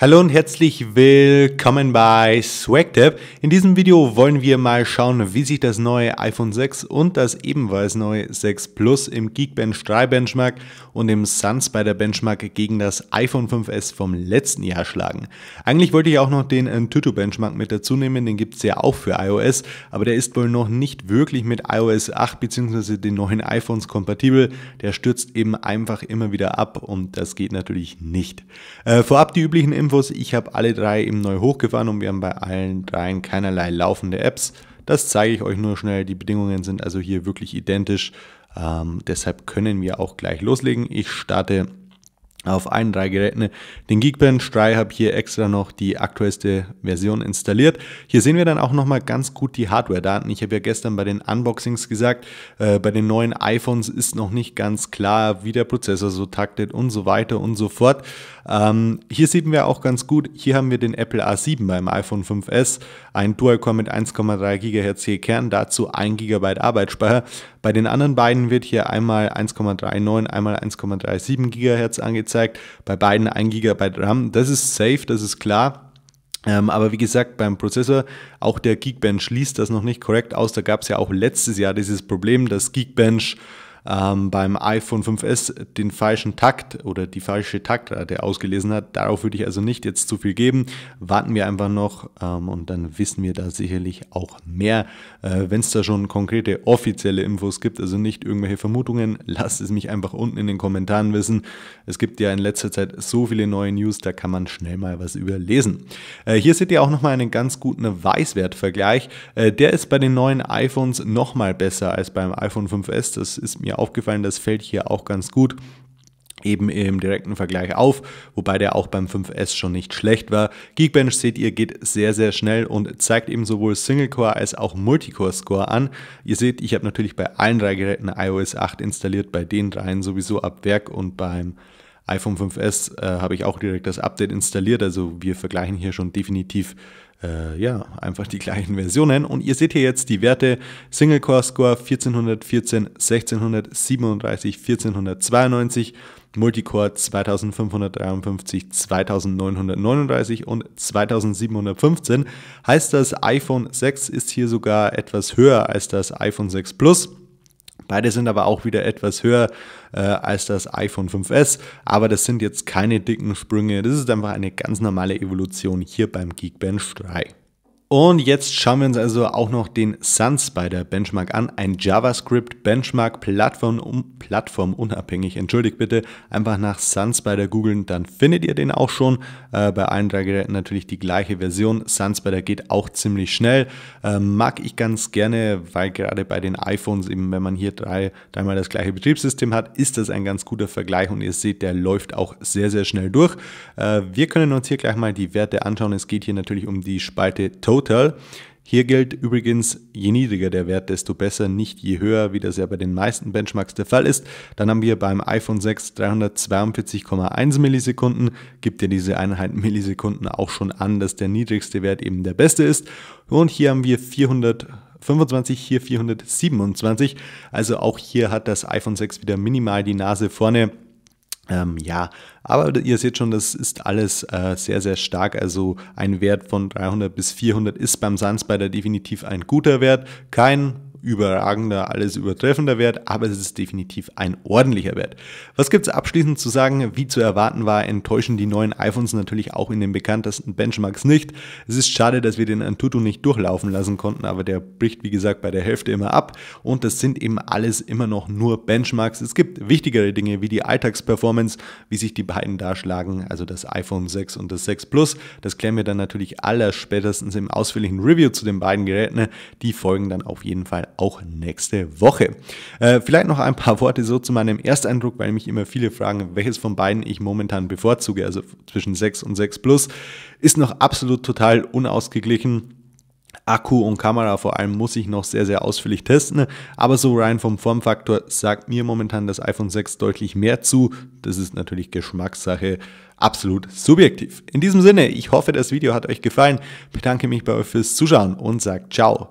Hallo und herzlich willkommen bei SwagTab. In diesem Video wollen wir mal schauen, wie sich das neue iPhone 6 und das ebenfalls neue 6 Plus im Geekbench 3 Benchmark und im Sunspider Benchmark gegen das iPhone 5S vom letzten Jahr schlagen. Eigentlich wollte ich auch noch den Antutu äh, Benchmark mit dazu nehmen, den gibt es ja auch für iOS, aber der ist wohl noch nicht wirklich mit iOS 8 bzw. den neuen iPhones kompatibel. Der stürzt eben einfach immer wieder ab und das geht natürlich nicht. Äh, vorab die üblichen Infos Infos, ich habe alle drei im neu hochgefahren und wir haben bei allen dreien keinerlei laufende Apps. Das zeige ich euch nur schnell. Die Bedingungen sind also hier wirklich identisch. Ähm, deshalb können wir auch gleich loslegen. Ich starte auf allen drei Geräten den Geekbench 3 habe hier extra noch die aktuellste Version installiert. Hier sehen wir dann auch nochmal ganz gut die Hardware-Daten. Ich habe ja gestern bei den Unboxings gesagt, äh, bei den neuen iPhones ist noch nicht ganz klar, wie der Prozessor so taktet und so weiter und so fort. Ähm, hier sehen wir auch ganz gut, hier haben wir den Apple A7 beim iPhone 5S, ein Dual-Core mit 1,3 GHz Kern, dazu 1 GB Arbeitsspeicher. Bei den anderen beiden wird hier einmal 1,39, einmal 1,37 GHz angezeigt angezeigt, bei beiden 1 GB RAM. Das ist safe, das ist klar. Ähm, aber wie gesagt, beim Prozessor, auch der Geekbench liest das noch nicht korrekt aus. Da gab es ja auch letztes Jahr dieses Problem, dass Geekbench ähm, beim iPhone 5S den falschen Takt oder die falsche Taktrate äh, ausgelesen hat. Darauf würde ich also nicht jetzt zu viel geben. Warten wir einfach noch ähm, und dann wissen wir da sicherlich auch mehr, äh, wenn es da schon konkrete offizielle Infos gibt, also nicht irgendwelche Vermutungen. Lasst es mich einfach unten in den Kommentaren wissen. Es gibt ja in letzter Zeit so viele neue News, da kann man schnell mal was überlesen. Äh, hier seht ihr auch nochmal einen ganz guten Weißwertvergleich. Äh, der ist bei den neuen iPhones nochmal besser als beim iPhone 5S. Das ist mir aufgefallen, das fällt hier auch ganz gut eben im direkten Vergleich auf, wobei der auch beim 5S schon nicht schlecht war. Geekbench seht ihr geht sehr sehr schnell und zeigt eben sowohl Single-Core als auch Multicore-Score an. Ihr seht, ich habe natürlich bei allen drei Geräten iOS 8 installiert, bei den dreien sowieso ab Werk und beim iPhone 5S äh, habe ich auch direkt das Update installiert, also wir vergleichen hier schon definitiv äh, ja, einfach die gleichen Versionen. Und ihr seht hier jetzt die Werte Single Core Score 1414, 1637, 1492, Multicore 2553, 2939 und 2715. Heißt das iPhone 6 ist hier sogar etwas höher als das iPhone 6 Plus. Beide sind aber auch wieder etwas höher äh, als das iPhone 5S, aber das sind jetzt keine dicken Sprünge. Das ist einfach eine ganz normale Evolution hier beim Geekbench 3. Und jetzt schauen wir uns also auch noch den SunSpider Benchmark an, ein JavaScript Benchmark Plattform, um, Plattform unabhängig. Entschuldigt bitte, einfach nach SunSpider googeln, dann findet ihr den auch schon. Äh, bei allen drei Geräten natürlich die gleiche Version. SunSpider geht auch ziemlich schnell. Äh, mag ich ganz gerne, weil gerade bei den iPhones eben, wenn man hier drei, dreimal das gleiche Betriebssystem hat, ist das ein ganz guter Vergleich und ihr seht, der läuft auch sehr, sehr schnell durch. Äh, wir können uns hier gleich mal die Werte anschauen. Es geht hier natürlich um die Spalte Total Total. Hier gilt übrigens, je niedriger der Wert, desto besser, nicht je höher, wie das ja bei den meisten Benchmarks der Fall ist. Dann haben wir beim iPhone 6 342,1 Millisekunden, gibt ja diese Einheit Millisekunden auch schon an, dass der niedrigste Wert eben der beste ist. Und hier haben wir 400 25, hier 427. Also auch hier hat das iPhone 6 wieder minimal die Nase vorne. Ähm, ja, aber ihr seht schon, das ist alles äh, sehr, sehr stark. Also ein Wert von 300 bis 400 ist beim Sunspider definitiv ein guter Wert. Kein überragender, alles übertreffender Wert, aber es ist definitiv ein ordentlicher Wert. Was gibt es abschließend zu sagen? Wie zu erwarten war, enttäuschen die neuen iPhones natürlich auch in den bekanntesten Benchmarks nicht. Es ist schade, dass wir den Antutu nicht durchlaufen lassen konnten, aber der bricht wie gesagt bei der Hälfte immer ab und das sind eben alles immer noch nur Benchmarks. Es gibt wichtigere Dinge wie die Alltagsperformance, wie sich die beiden darschlagen, also das iPhone 6 und das 6 Plus. Das klären wir dann natürlich aller spätestens im ausführlichen Review zu den beiden Geräten. Ne? Die folgen dann auf jeden Fall auch nächste Woche. Äh, vielleicht noch ein paar Worte so zu meinem Ersteindruck, weil mich immer viele fragen, welches von beiden ich momentan bevorzuge, also zwischen 6 und 6 Plus. Ist noch absolut total unausgeglichen. Akku und Kamera vor allem muss ich noch sehr, sehr ausführlich testen. Aber so rein vom Formfaktor sagt mir momentan das iPhone 6 deutlich mehr zu. Das ist natürlich Geschmackssache, absolut subjektiv. In diesem Sinne, ich hoffe, das Video hat euch gefallen. Bedanke mich bei euch fürs Zuschauen und sage ciao.